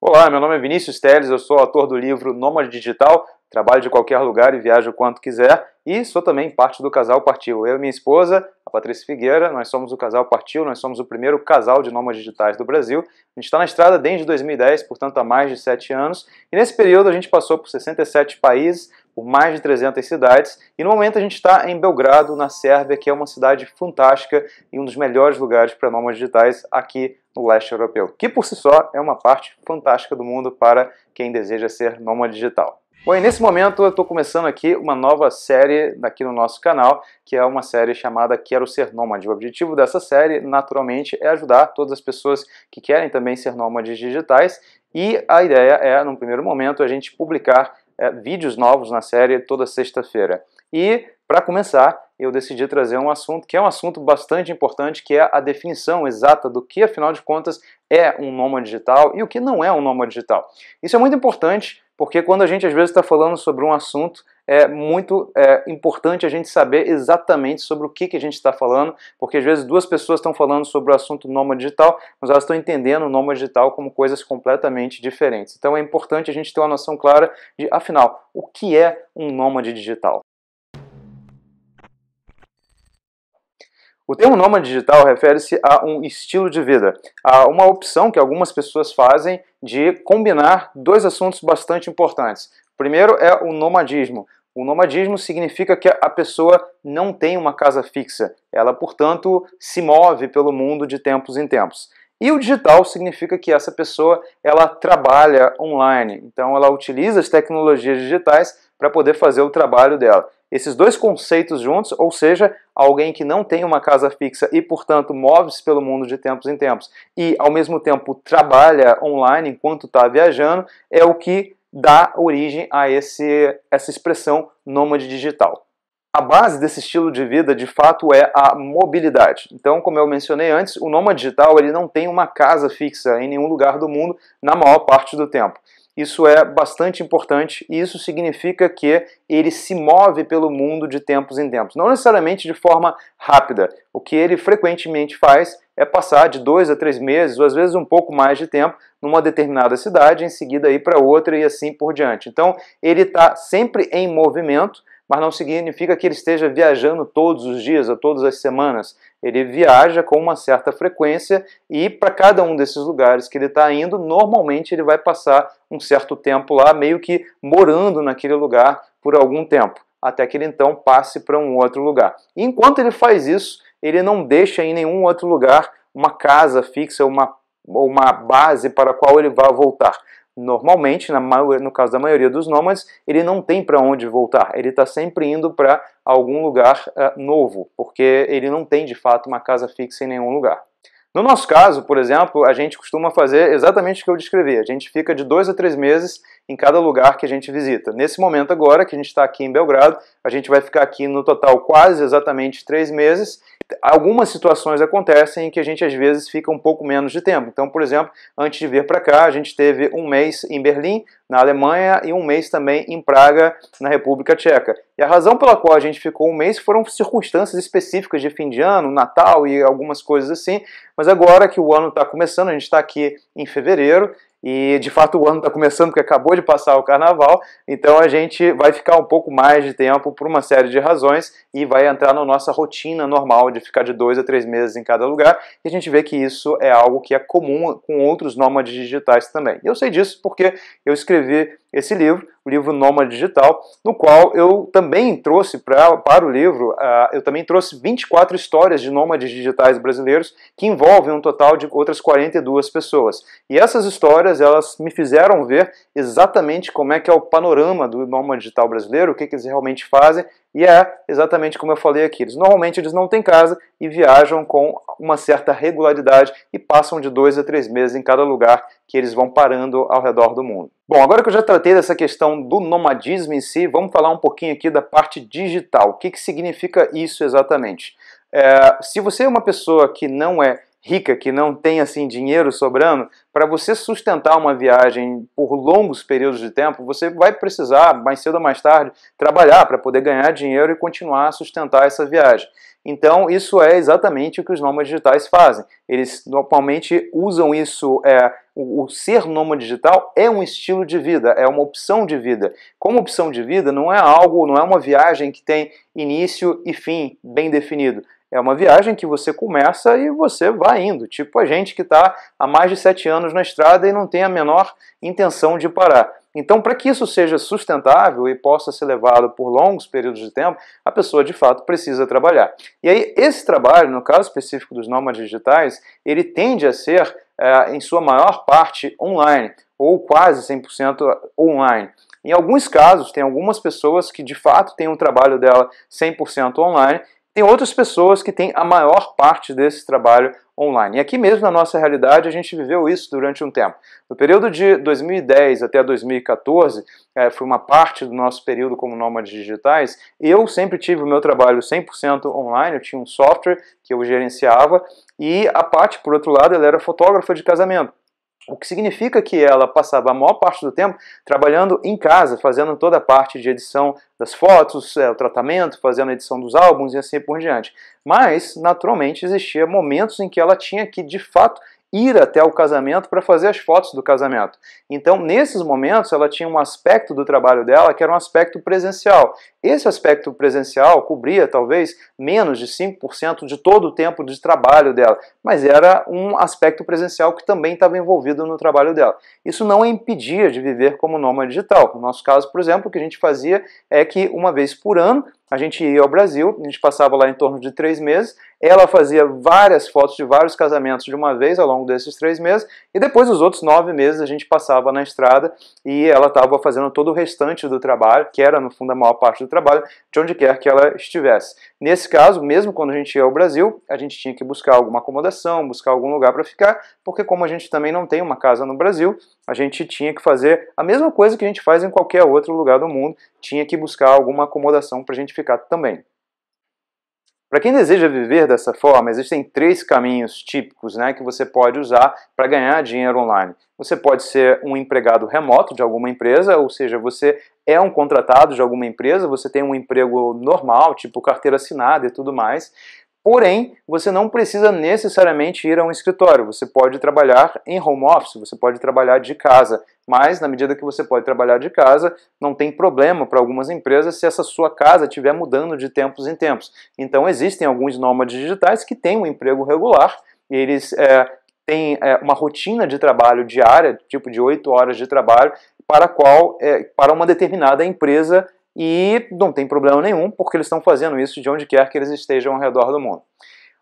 Olá, meu nome é Vinícius Teles, eu sou autor do livro Nômade Digital, trabalho de qualquer lugar e viajo quanto quiser, e sou também parte do casal Partiu. Eu e minha esposa, a Patrícia Figueira, nós somos o casal Partiu, nós somos o primeiro casal de nômades digitais do Brasil. A gente está na estrada desde 2010, portanto há mais de 7 anos, e nesse período a gente passou por 67 países, por mais de 300 cidades. E no momento a gente está em Belgrado, na Sérvia, que é uma cidade fantástica e um dos melhores lugares para nômades digitais aqui no leste europeu, que por si só é uma parte fantástica do mundo para quem deseja ser nômade digital. Bom, e nesse momento eu estou começando aqui uma nova série aqui no nosso canal, que é uma série chamada Quero Ser Nômade. O objetivo dessa série, naturalmente, é ajudar todas as pessoas que querem também ser nômades digitais e a ideia é, num primeiro momento, a gente publicar é, vídeos novos na série toda sexta-feira. E, para começar, eu decidi trazer um assunto que é um assunto bastante importante, que é a definição exata do que, afinal de contas, é um nômade digital e o que não é um nômade digital. Isso é muito importante porque quando a gente às vezes está falando sobre um assunto, é muito é, importante a gente saber exatamente sobre o que, que a gente está falando, porque às vezes duas pessoas estão falando sobre o assunto nômade digital, mas elas estão entendendo o nômade digital como coisas completamente diferentes. Então é importante a gente ter uma noção clara de, afinal, o que é um nômade digital? O termo nômade digital refere-se a um estilo de vida, a uma opção que algumas pessoas fazem de combinar dois assuntos bastante importantes. O primeiro é o nomadismo. O nomadismo significa que a pessoa não tem uma casa fixa, ela, portanto, se move pelo mundo de tempos em tempos. E o digital significa que essa pessoa ela trabalha online, então ela utiliza as tecnologias digitais para poder fazer o trabalho dela esses dois conceitos juntos, ou seja, alguém que não tem uma casa fixa e, portanto, move-se pelo mundo de tempos em tempos e, ao mesmo tempo, trabalha online enquanto está viajando, é o que dá origem a esse, essa expressão nômade digital. A base desse estilo de vida, de fato, é a mobilidade. Então, como eu mencionei antes, o nômade digital ele não tem uma casa fixa em nenhum lugar do mundo na maior parte do tempo. Isso é bastante importante e isso significa que ele se move pelo mundo de tempos em tempos. Não necessariamente de forma rápida. O que ele frequentemente faz é passar de dois a três meses, ou às vezes um pouco mais de tempo, numa determinada cidade, em seguida ir para outra e assim por diante. Então, ele está sempre em movimento, mas não significa que ele esteja viajando todos os dias ou todas as semanas. Ele viaja com uma certa frequência e para cada um desses lugares que ele está indo, normalmente ele vai passar um certo tempo lá, meio que morando naquele lugar por algum tempo, até que ele então passe para um outro lugar. E enquanto ele faz isso, ele não deixa em nenhum outro lugar uma casa fixa, uma, uma base para a qual ele vai voltar normalmente, na maioria, no caso da maioria dos nômades, ele não tem para onde voltar. Ele está sempre indo para algum lugar uh, novo, porque ele não tem de fato uma casa fixa em nenhum lugar. No nosso caso, por exemplo, a gente costuma fazer exatamente o que eu descrevi. A gente fica de dois a três meses em cada lugar que a gente visita. Nesse momento agora, que a gente está aqui em Belgrado, a gente vai ficar aqui no total quase exatamente três meses algumas situações acontecem em que a gente às vezes fica um pouco menos de tempo. Então, por exemplo, antes de vir para cá, a gente teve um mês em Berlim, na Alemanha, e um mês também em Praga, na República Tcheca. E a razão pela qual a gente ficou um mês foram circunstâncias específicas de fim de ano, Natal e algumas coisas assim. Mas agora que o ano está começando, a gente está aqui em fevereiro, e de fato o ano está começando porque acabou de passar o carnaval, então a gente vai ficar um pouco mais de tempo por uma série de razões e vai entrar na nossa rotina normal de ficar de dois a três meses em cada lugar. E a gente vê que isso é algo que é comum com outros nômades digitais também. E eu sei disso porque eu escrevi esse livro livro nômade Digital, no qual eu também trouxe pra, para o livro, uh, eu também trouxe 24 histórias de nômades digitais brasileiros que envolvem um total de outras 42 pessoas. E essas histórias, elas me fizeram ver exatamente como é que é o panorama do nômade digital brasileiro, o que, que eles realmente fazem, e é exatamente como eu falei aqui. Eles, normalmente eles não têm casa e viajam com uma certa regularidade e passam de dois a três meses em cada lugar que eles vão parando ao redor do mundo. Bom, agora que eu já tratei dessa questão do nomadismo em si, vamos falar um pouquinho aqui da parte digital. O que, que significa isso exatamente? É, se você é uma pessoa que não é rica que não tem assim dinheiro sobrando, para você sustentar uma viagem por longos períodos de tempo, você vai precisar, mais cedo ou mais tarde, trabalhar para poder ganhar dinheiro e continuar a sustentar essa viagem. Então, isso é exatamente o que os nômades digitais fazem. Eles normalmente usam isso, é, o, o ser nômade digital é um estilo de vida, é uma opção de vida. Como opção de vida, não é algo, não é uma viagem que tem início e fim bem definido é uma viagem que você começa e você vai indo, tipo a gente que está há mais de sete anos na estrada e não tem a menor intenção de parar. Então, para que isso seja sustentável e possa ser levado por longos períodos de tempo, a pessoa de fato precisa trabalhar. E aí, esse trabalho, no caso específico dos nômades digitais, ele tende a ser, é, em sua maior parte, online, ou quase 100% online. Em alguns casos, tem algumas pessoas que de fato têm o um trabalho dela 100% online tem outras pessoas que têm a maior parte desse trabalho online. E aqui mesmo na nossa realidade a gente viveu isso durante um tempo. No período de 2010 até 2014, é, eh, foi uma parte do nosso período como nômades digitais, eu sempre tive o meu trabalho 100% online, eu tinha um software que eu gerenciava, e a parte por outro lado, ela era fotógrafa de casamento. O que significa que ela passava a maior parte do tempo trabalhando em casa, fazendo toda a parte de edição das fotos, é, o tratamento, fazendo a edição dos álbuns e assim por diante. Mas, naturalmente, existia momentos em que ela tinha que, de fato, ir até o casamento para fazer as fotos do casamento. Então, nesses momentos, ela tinha um aspecto do trabalho dela que era um aspecto presencial. Esse aspecto presencial cobria talvez menos de 5% de todo o tempo de trabalho dela, mas era um aspecto presencial que também estava envolvido no trabalho dela. Isso não a impedia de viver como nômade digital. No nosso caso, por exemplo, o que a gente fazia é que uma vez por ano a gente ia ao Brasil, a gente passava lá em torno de três meses, ela fazia várias fotos de vários casamentos de uma vez ao longo desses três meses, e depois os outros nove meses a gente passava na estrada e ela estava fazendo todo o restante do trabalho, que era no fundo a maior parte do trabalho, de onde quer que ela estivesse. Nesse caso, mesmo quando a gente ia ao Brasil, a gente tinha que buscar alguma acomodação, buscar algum lugar para ficar, porque como a gente também não tem uma casa no Brasil, a gente tinha que fazer a mesma coisa que a gente faz em qualquer outro lugar do mundo, tinha que buscar alguma acomodação para a gente ficar também. Para quem deseja viver dessa forma, existem três caminhos típicos né, que você pode usar para ganhar dinheiro online. Você pode ser um empregado remoto de alguma empresa, ou seja, você é um contratado de alguma empresa, você tem um emprego normal, tipo carteira assinada e tudo mais. Porém, você não precisa necessariamente ir a um escritório, você pode trabalhar em home office, você pode trabalhar de casa, mas na medida que você pode trabalhar de casa, não tem problema para algumas empresas se essa sua casa estiver mudando de tempos em tempos. Então existem alguns nômades digitais que têm um emprego regular, eles é, têm é, uma rotina de trabalho diária, tipo de 8 horas de trabalho, para qual é, para uma determinada empresa e não tem problema nenhum, porque eles estão fazendo isso de onde quer que eles estejam ao redor do mundo.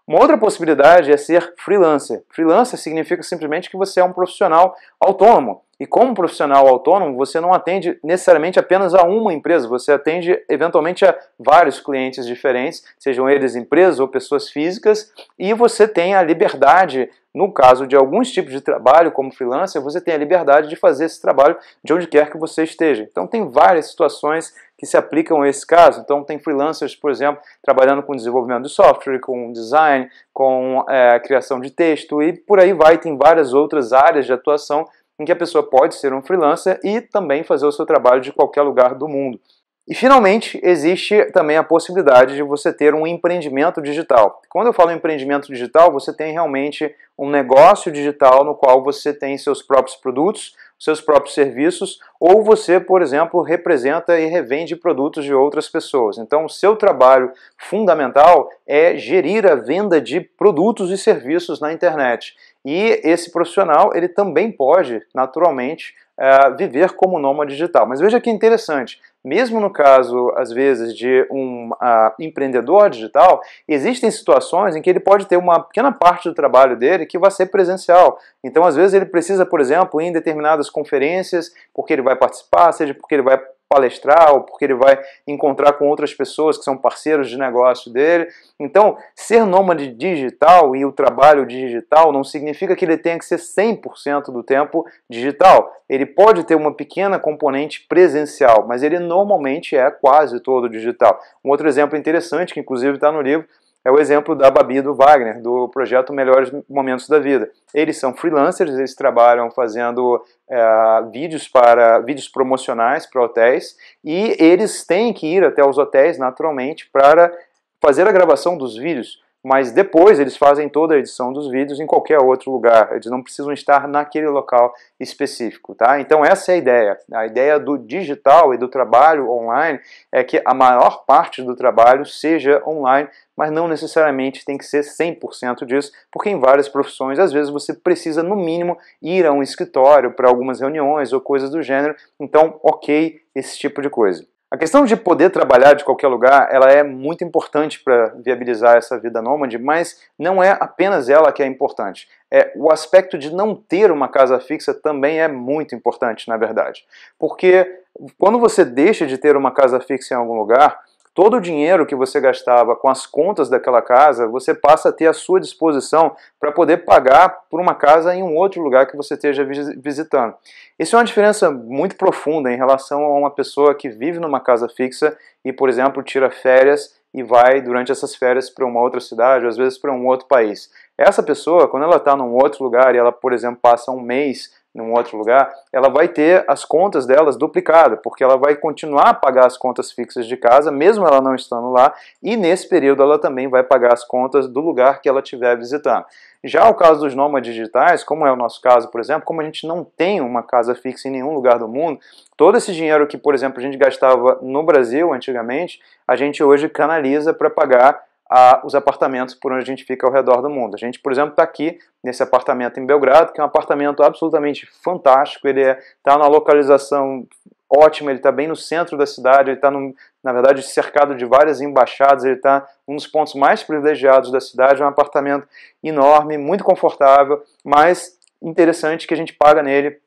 Uma outra possibilidade é ser freelancer. Freelancer significa simplesmente que você é um profissional autônomo. E como profissional autônomo, você não atende necessariamente apenas a uma empresa, você atende eventualmente a vários clientes diferentes, sejam eles empresas ou pessoas físicas, e você tem a liberdade, no caso de alguns tipos de trabalho, como freelancer, você tem a liberdade de fazer esse trabalho de onde quer que você esteja. Então, tem várias situações que se aplicam a esse caso. Então, tem freelancers, por exemplo, trabalhando com desenvolvimento de software, com design, com é, criação de texto e por aí vai. Tem várias outras áreas de atuação em que a pessoa pode ser um freelancer e também fazer o seu trabalho de qualquer lugar do mundo. E finalmente, existe também a possibilidade de você ter um empreendimento digital. Quando eu falo em empreendimento digital, você tem realmente um negócio digital no qual você tem seus próprios produtos, seus próprios serviços, ou você, por exemplo, representa e revende produtos de outras pessoas. Então, o seu trabalho fundamental é gerir a venda de produtos e serviços na internet. E esse profissional, ele também pode, naturalmente, eh, viver como nômade digital. Mas veja que interessante, mesmo no caso, às vezes, de um uh, empreendedor digital, existem situações em que ele pode ter uma pequena parte do trabalho dele que vai ser presencial. Então, às vezes, ele precisa, por exemplo, ir em determinadas conferências, porque ele vai participar, seja porque ele vai palestrar ou porque ele vai encontrar com outras pessoas que são parceiros de negócio dele. Então, ser nômade digital e o trabalho digital não significa que ele tenha que ser 100% do tempo digital. Ele pode ter uma pequena componente presencial, mas ele normalmente é quase todo digital. Um outro exemplo interessante, que inclusive está no livro, é o exemplo da Babi do Wagner, do projeto Melhores Momentos da Vida. Eles são freelancers, eles trabalham fazendo é, vídeos para vídeos promocionais para hotéis e eles têm que ir até os hotéis naturalmente para fazer a gravação dos vídeos mas depois eles fazem toda a edição dos vídeos em qualquer outro lugar, eles não precisam estar naquele local específico, tá? Então essa é a ideia. A ideia do digital e do trabalho online é que a maior parte do trabalho seja online, mas não necessariamente tem que ser 100% disso, porque em várias profissões, às vezes você precisa no mínimo ir a um escritório para algumas reuniões ou coisas do gênero. Então, OK esse tipo de coisa. A questão de poder trabalhar de qualquer lugar, ela é muito importante para viabilizar essa vida nômade, mas não é apenas ela que é importante. É, o aspecto de não ter uma casa fixa também é muito importante, na verdade. Porque quando você deixa de ter uma casa fixa em algum lugar, Todo o dinheiro que você gastava com as contas daquela casa, você passa a ter à sua disposição para poder pagar por uma casa em um outro lugar que você esteja visitando. Isso é uma diferença muito profunda em relação a uma pessoa que vive numa casa fixa e, por exemplo, tira férias e vai durante essas férias para uma outra cidade, ou às vezes para um outro país. Essa pessoa, quando ela está num outro lugar e ela, por exemplo, passa um mês num outro lugar, ela vai ter as contas delas duplicadas, porque ela vai continuar a pagar as contas fixas de casa, mesmo ela não estando lá, e nesse período ela também vai pagar as contas do lugar que ela estiver visitando. Já o caso dos nômades digitais, como é o nosso caso, por exemplo, como a gente não tem uma casa fixa em nenhum lugar do mundo, todo esse dinheiro que, por exemplo, a gente gastava no Brasil antigamente, a gente hoje canaliza para pagar a, os apartamentos por onde a gente fica ao redor do mundo. A gente, por exemplo, está aqui nesse apartamento em Belgrado, que é um apartamento absolutamente fantástico. Ele está é, tá na localização ótima, ele está bem no centro da cidade, ele está, na verdade, cercado de várias embaixadas, ele está um dos pontos mais privilegiados da cidade, é um apartamento enorme, muito confortável, mas interessante que a gente paga nele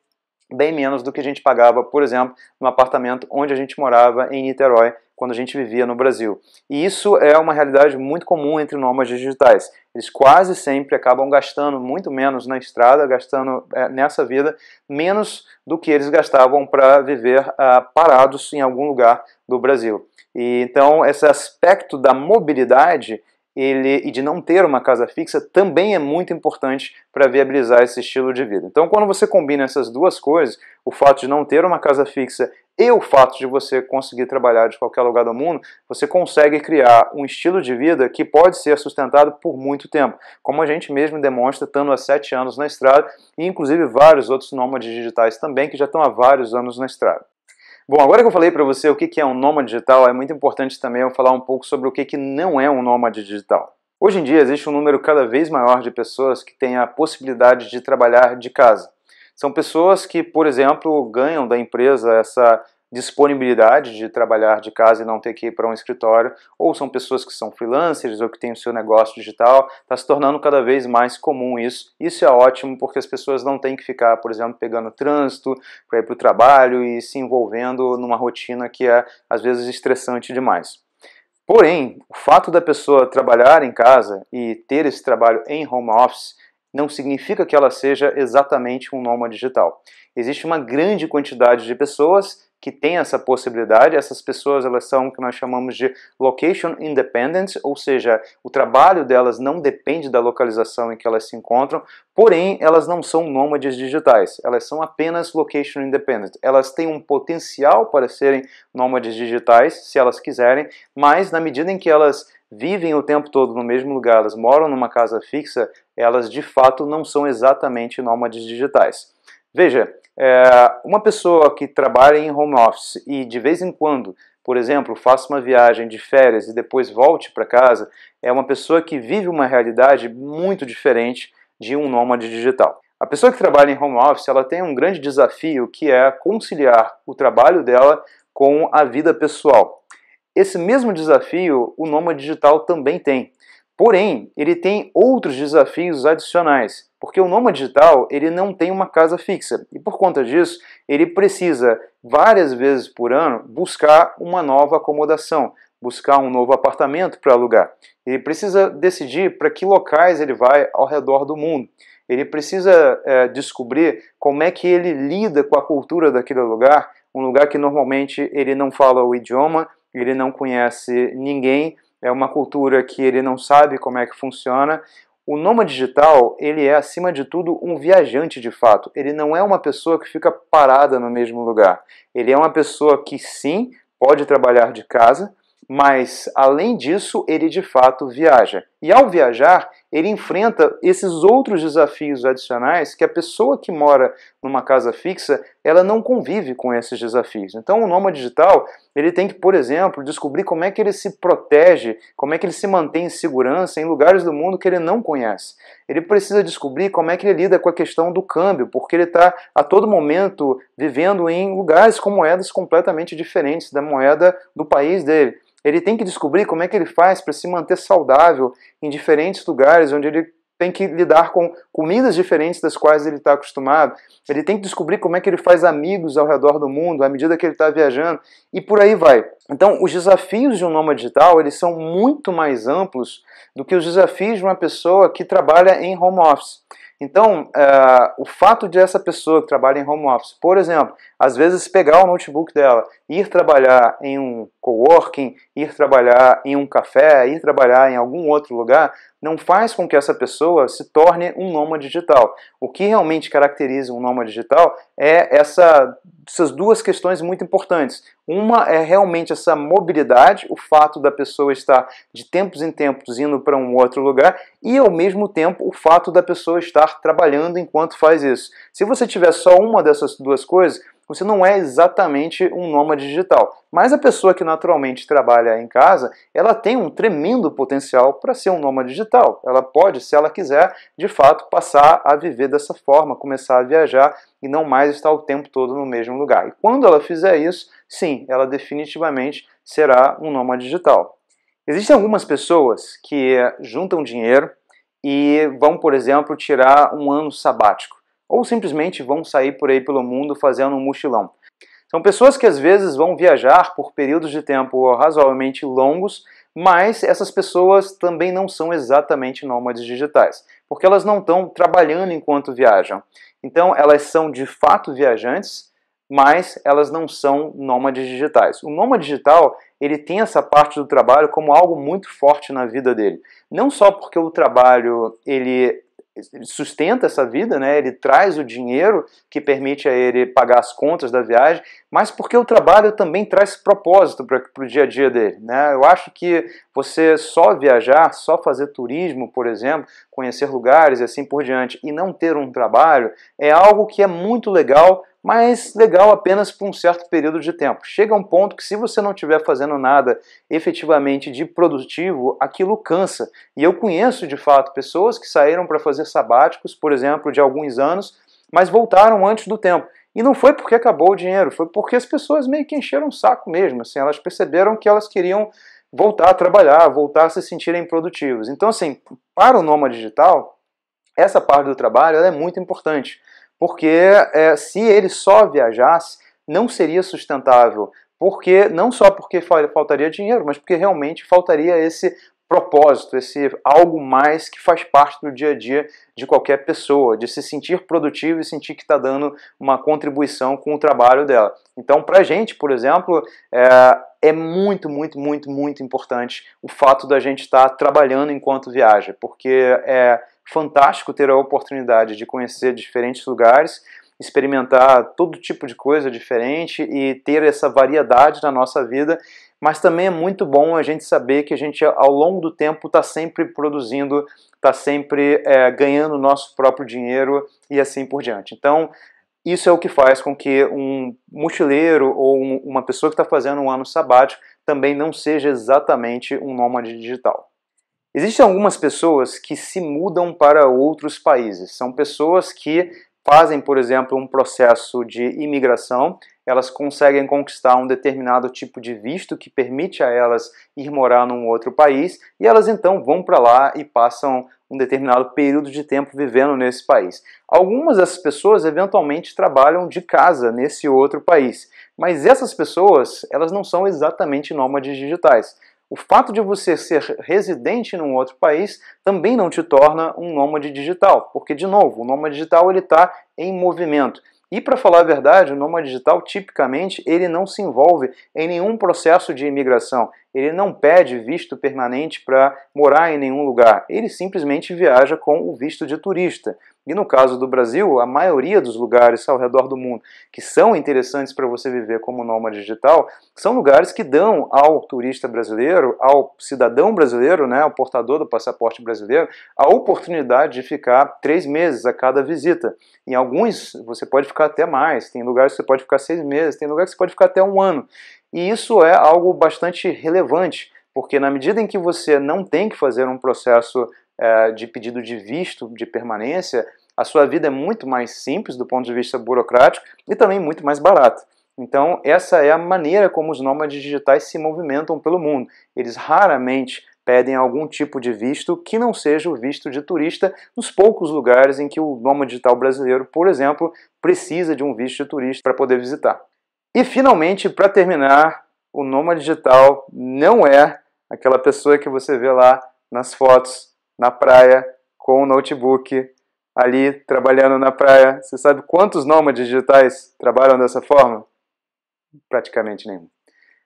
bem menos do que a gente pagava, por exemplo, no apartamento onde a gente morava em Niterói, quando a gente vivia no Brasil. E isso é uma realidade muito comum entre nômades digitais. Eles quase sempre acabam gastando muito menos na estrada, gastando é, nessa vida, menos do que eles gastavam para viver uh, parados em algum lugar do Brasil. E, então, esse aspecto da mobilidade ele, e de não ter uma casa fixa também é muito importante para viabilizar esse estilo de vida. Então, quando você combina essas duas coisas, o fato de não ter uma casa fixa e o fato de você conseguir trabalhar de qualquer lugar do mundo, você consegue criar um estilo de vida que pode ser sustentado por muito tempo, como a gente mesmo demonstra estando há sete anos na estrada, e inclusive vários outros nômades digitais também que já estão há vários anos na estrada. Bom, agora que eu falei para você o que é um nômade digital, é muito importante também eu falar um pouco sobre o que não é um nômade digital. Hoje em dia existe um número cada vez maior de pessoas que têm a possibilidade de trabalhar de casa. São pessoas que, por exemplo, ganham da empresa essa disponibilidade de trabalhar de casa e não ter que ir para um escritório, ou são pessoas que são freelancers ou que têm o seu negócio digital, está se tornando cada vez mais comum isso. Isso é ótimo porque as pessoas não têm que ficar, por exemplo, pegando trânsito para ir para o trabalho e se envolvendo numa rotina que é às vezes estressante demais. Porém, o fato da pessoa trabalhar em casa e ter esse trabalho em home office não significa que ela seja exatamente um nômade digital. Existe uma grande quantidade de pessoas que tem essa possibilidade. Essas pessoas elas são o que nós chamamos de location independent, ou seja, o trabalho delas não depende da localização em que elas se encontram, porém elas não são nômades digitais, elas são apenas location independent. Elas têm um potencial para serem nômades digitais, se elas quiserem, mas na medida em que elas vivem o tempo todo no mesmo lugar, elas moram numa casa fixa, elas de fato não são exatamente nômades digitais. Veja, é, uma pessoa que trabalha em home office e de vez em quando, por exemplo, faça uma viagem de férias e depois volte para casa, é uma pessoa que vive uma realidade muito diferente de um nômade digital. A pessoa que trabalha em home office, ela tem um grande desafio que é conciliar o trabalho dela com a vida pessoal. Esse mesmo desafio o nômade digital também tem. Porém, ele tem outros desafios adicionais, porque o Nômade Digital ele não tem uma casa fixa e por conta disso ele precisa várias vezes por ano buscar uma nova acomodação, buscar um novo apartamento para alugar. Ele precisa decidir para que locais ele vai ao redor do mundo. Ele precisa é, descobrir como é que ele lida com a cultura daquele lugar, um lugar que normalmente ele não fala o idioma, ele não conhece ninguém é uma cultura que ele não sabe como é que funciona. O nômade digital, ele é acima de tudo um viajante de fato. Ele não é uma pessoa que fica parada no mesmo lugar. Ele é uma pessoa que sim, pode trabalhar de casa, mas além disso, ele de fato viaja. E ao viajar, ele enfrenta esses outros desafios adicionais que a pessoa que mora numa casa fixa, ela não convive com esses desafios. Então, o nômade digital, ele tem que, por exemplo, descobrir como é que ele se protege, como é que ele se mantém em segurança em lugares do mundo que ele não conhece. Ele precisa descobrir como é que ele lida com a questão do câmbio, porque ele está a todo momento vivendo em lugares com moedas completamente diferentes da moeda do país dele. Ele tem que descobrir como é que ele faz para se manter saudável em diferentes lugares, onde ele tem que lidar com comidas diferentes das quais ele está acostumado. Ele tem que descobrir como é que ele faz amigos ao redor do mundo à medida que ele está viajando e por aí vai. Então, os desafios de um nômade digital eles são muito mais amplos do que os desafios de uma pessoa que trabalha em home office. Então, uh, o fato de essa pessoa que trabalha em home office, por exemplo, às vezes pegar o notebook dela, ir trabalhar em um coworking, ir trabalhar em um café, ir trabalhar em algum outro lugar, não faz com que essa pessoa se torne um nômade digital. O que realmente caracteriza um nômade digital é essa, essas duas questões muito importantes. Uma é realmente essa mobilidade, o fato da pessoa estar de tempos em tempos indo para um outro lugar, e ao mesmo tempo o fato da pessoa estar trabalhando enquanto faz isso. Se você tiver só uma dessas duas coisas, você não é exatamente um nômade digital. Mas a pessoa que naturalmente trabalha em casa, ela tem um tremendo potencial para ser um nômade digital. Ela pode, se ela quiser, de fato passar a viver dessa forma, começar a viajar e não mais estar o tempo todo no mesmo lugar. E quando ela fizer isso, sim, ela definitivamente será um nômade digital. Existem algumas pessoas que eh, juntam dinheiro e vão, por exemplo, tirar um ano sabático ou simplesmente vão sair por aí pelo mundo fazendo um mochilão. São pessoas que às vezes vão viajar por períodos de tempo razoavelmente longos, mas essas pessoas também não são exatamente nômades digitais, porque elas não estão trabalhando enquanto viajam. Então, elas são de fato viajantes, mas elas não são nômades digitais. O nômade digital, ele tem essa parte do trabalho como algo muito forte na vida dele. Não só porque o trabalho ele ele sustenta essa vida, né? ele traz o dinheiro que permite a ele pagar as contas da viagem, mas porque o trabalho também traz propósito para o dia a dia dele. Né? Eu acho que você só viajar, só fazer turismo, por exemplo, conhecer lugares e assim por diante, e não ter um trabalho, é algo que é muito legal mas legal apenas por um certo período de tempo. Chega um ponto que, se você não estiver fazendo nada efetivamente de produtivo, aquilo cansa. E eu conheço de fato pessoas que saíram para fazer sabáticos, por exemplo, de alguns anos, mas voltaram antes do tempo. E não foi porque acabou o dinheiro, foi porque as pessoas meio que encheram o saco mesmo. Assim, elas perceberam que elas queriam voltar a trabalhar, voltar a se sentirem produtivos. Então, assim, para o nômade digital, essa parte do trabalho é muito importante porque é, se ele só viajasse, não seria sustentável. Porque, não só porque faltaria dinheiro, mas porque realmente faltaria esse propósito, esse algo mais que faz parte do dia a dia de qualquer pessoa, de se sentir produtivo e sentir que está dando uma contribuição com o trabalho dela. Então, para a gente, por exemplo, é, é, muito, muito, muito, muito importante o fato da gente estar tá trabalhando enquanto viaja, porque é, fantástico ter a oportunidade de conhecer diferentes lugares, experimentar todo tipo de coisa diferente e ter essa variedade na nossa vida. Mas também é muito bom a gente saber que a gente, ao longo do tempo, está sempre produzindo, está sempre é, ganhando nosso próprio dinheiro e assim por diante. Então, isso é o que faz com que um mochileiro ou um, uma pessoa que está fazendo um ano sabático também não seja exatamente um nômade digital. Existem algumas pessoas que se mudam para outros países. São pessoas que fazem, por exemplo, um processo de imigração, elas conseguem conquistar um determinado tipo de visto que permite a elas ir morar num outro país e elas então vão para lá e passam um determinado período de tempo vivendo nesse país. Algumas dessas pessoas eventualmente trabalham de casa nesse outro país, mas essas pessoas, elas não são exatamente nômades digitais. O fato de você ser residente num outro país também não te torna um nômade digital, porque, de novo, o nômade digital está em movimento. E para falar a verdade, o nômade digital tipicamente ele não se envolve em nenhum processo de imigração. Ele não pede visto permanente para morar em nenhum lugar. Ele simplesmente viaja com o visto de turista. E no caso do Brasil, a maioria dos lugares ao redor do mundo que são interessantes para você viver como nômade digital são lugares que dão ao turista brasileiro, ao cidadão brasileiro, né, ao portador do passaporte brasileiro, a oportunidade de ficar três meses a cada visita. Em alguns você pode ficar até mais, tem lugares que você pode ficar seis meses, tem lugares que você pode ficar até um ano. E isso é algo bastante relevante, porque na medida em que você não tem que fazer um processo eh, de pedido de visto de permanência, a sua vida é muito mais simples do ponto de vista burocrático e também muito mais barata. Então, essa é a maneira como os nômades digitais se movimentam pelo mundo. Eles raramente pedem algum tipo de visto que não seja o visto de turista nos poucos lugares em que o nômade digital brasileiro, por exemplo, precisa de um visto de turista para poder visitar. E finalmente, para terminar, o nômade digital não é aquela pessoa que você vê lá nas fotos, na praia, com o notebook, ali trabalhando na praia. Você sabe quantos nômades digitais trabalham dessa forma? Praticamente nenhum.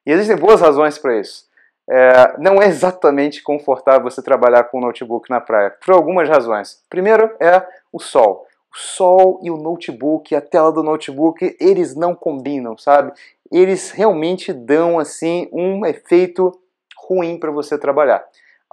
E existem boas razões para isso. É, não é exatamente confortável você trabalhar com um notebook na praia, por algumas razões. Primeiro é o sol. O sol e o notebook, a tela do notebook, eles não combinam, sabe? Eles realmente dão assim um efeito ruim para você trabalhar.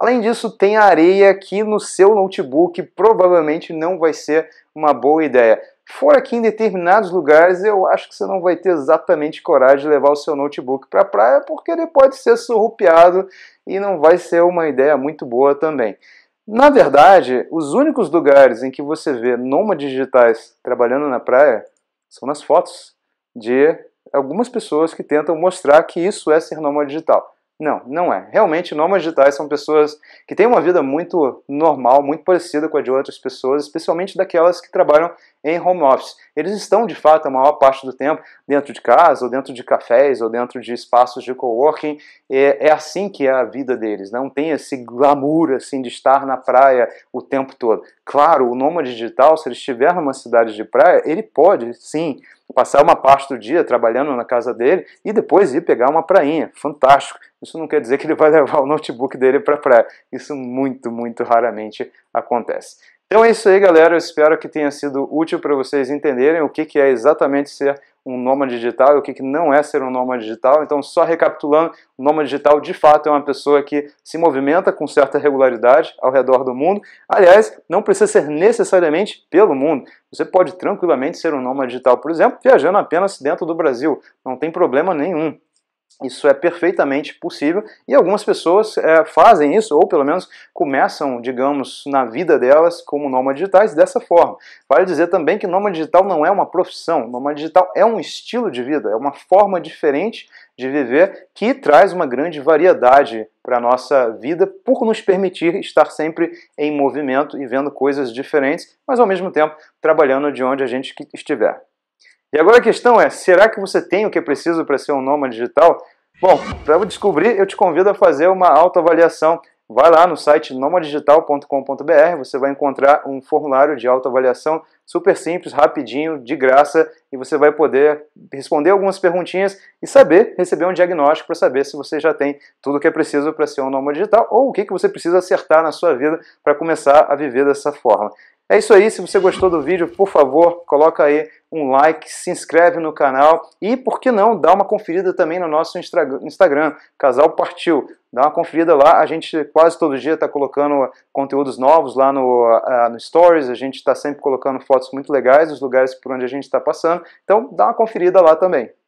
Além disso, tem areia aqui no seu notebook provavelmente não vai ser uma boa ideia. Fora que em determinados lugares eu acho que você não vai ter exatamente coragem de levar o seu notebook para a praia, porque ele pode ser surrupiado e não vai ser uma ideia muito boa também. Na verdade, os únicos lugares em que você vê nômades digitais trabalhando na praia são nas fotos de algumas pessoas que tentam mostrar que isso é ser nômade digital. Não, não é. Realmente, nômades digitais são pessoas que têm uma vida muito normal, muito parecida com a de outras pessoas, especialmente daquelas que trabalham em home office. Eles estão, de fato, a maior parte do tempo dentro de casa, ou dentro de cafés, ou dentro de espaços de coworking. É, é assim que é a vida deles. Não tem esse glamour assim de estar na praia o tempo todo. Claro, o nômade digital, se ele estiver numa cidade de praia, ele pode, sim, passar uma parte do dia trabalhando na casa dele e depois ir pegar uma prainha. Fantástico isso não quer dizer que ele vai levar o notebook dele para a praia. Isso muito, muito raramente acontece. Então é isso aí, galera. Eu espero que tenha sido útil para vocês entenderem o que, que é exatamente ser um nômade digital e o que, que não é ser um nômade digital. Então, só recapitulando, o nômade digital de fato é uma pessoa que se movimenta com certa regularidade ao redor do mundo. Aliás, não precisa ser necessariamente pelo mundo. Você pode tranquilamente ser um nômade digital, por exemplo, viajando apenas dentro do Brasil. Não tem problema nenhum. Isso é perfeitamente possível e algumas pessoas é, fazem isso, ou pelo menos começam, digamos, na vida delas como nômades digitais dessa forma. Vale dizer também que nômade digital não é uma profissão, nômade digital é um estilo de vida, é uma forma diferente de viver que traz uma grande variedade para a nossa vida por nos permitir estar sempre em movimento e vendo coisas diferentes, mas ao mesmo tempo trabalhando de onde a gente estiver. E agora a questão é: será que você tem o que é preciso para ser um nômade digital? Bom, para descobrir, eu te convido a fazer uma autoavaliação. Vai lá no site nomadigital.com.br, você vai encontrar um formulário de autoavaliação super simples, rapidinho, de graça, e você vai poder responder algumas perguntinhas e saber, receber um diagnóstico para saber se você já tem tudo o que é preciso para ser um nômade digital ou o que, que você precisa acertar na sua vida para começar a viver dessa forma. É isso aí, se você gostou do vídeo, por favor, coloca aí um like, se inscreve no canal e, por que não, dá uma conferida também no nosso Instagram, Casal Partiu. Dá uma conferida lá, a gente quase todo dia está colocando conteúdos novos lá no, uh, no Stories, a gente está sempre colocando fotos muito legais dos lugares por onde a gente está passando, então dá uma conferida lá também.